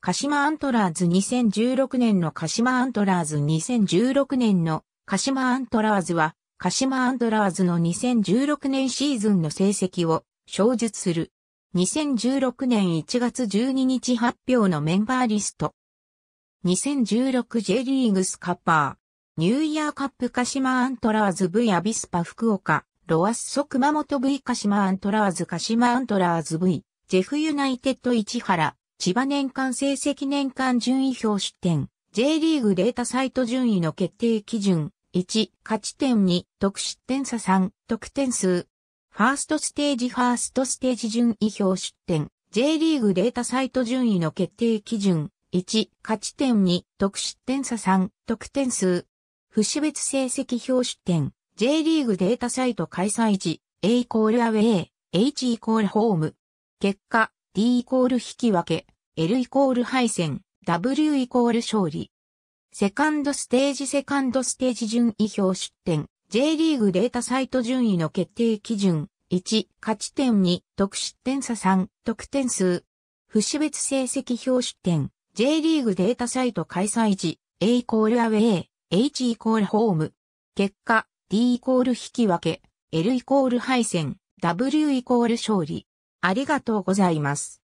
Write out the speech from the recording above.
鹿島アントラーズ2016年の鹿島アントラーズ2016年の鹿島アントラーズは鹿島アントラーズの2016年シーズンの成績を称述する。2016年1月12日発表のメンバーリスト。2016J リーグスカッパー。ニューイヤーカップ鹿島アントラーズ V アビスパ福岡。ロアッソ熊本 V 鹿島アントラーズ鹿島アントラーズ V。ジェフユナイテッド市原。千葉年間成績年間順位表出展、J リーグデータサイト順位の決定基準、1、勝ち点2、得失点差3、得点数。ファーストステージファーストステージ順位表出展、J リーグデータサイト順位の決定基準、1、勝ち点2、得失点差3、得点数。不死別成績表出展、J リーグデータサイト開催時、A イコールアウェイ、H イコールホーム。結果、D イコール引き分け、L イコール敗戦、W イコール勝利。セカンドステージセカンドステージ順位表出展、J リーグデータサイト順位の決定基準、1、勝ち点2、得失点差3、得点数。不死別成績表出展、J リーグデータサイト開催時、A イコールアウェイ、H イコールホーム。結果、D イコール引き分け、L イコール敗戦、W イコール勝利。ありがとうございます。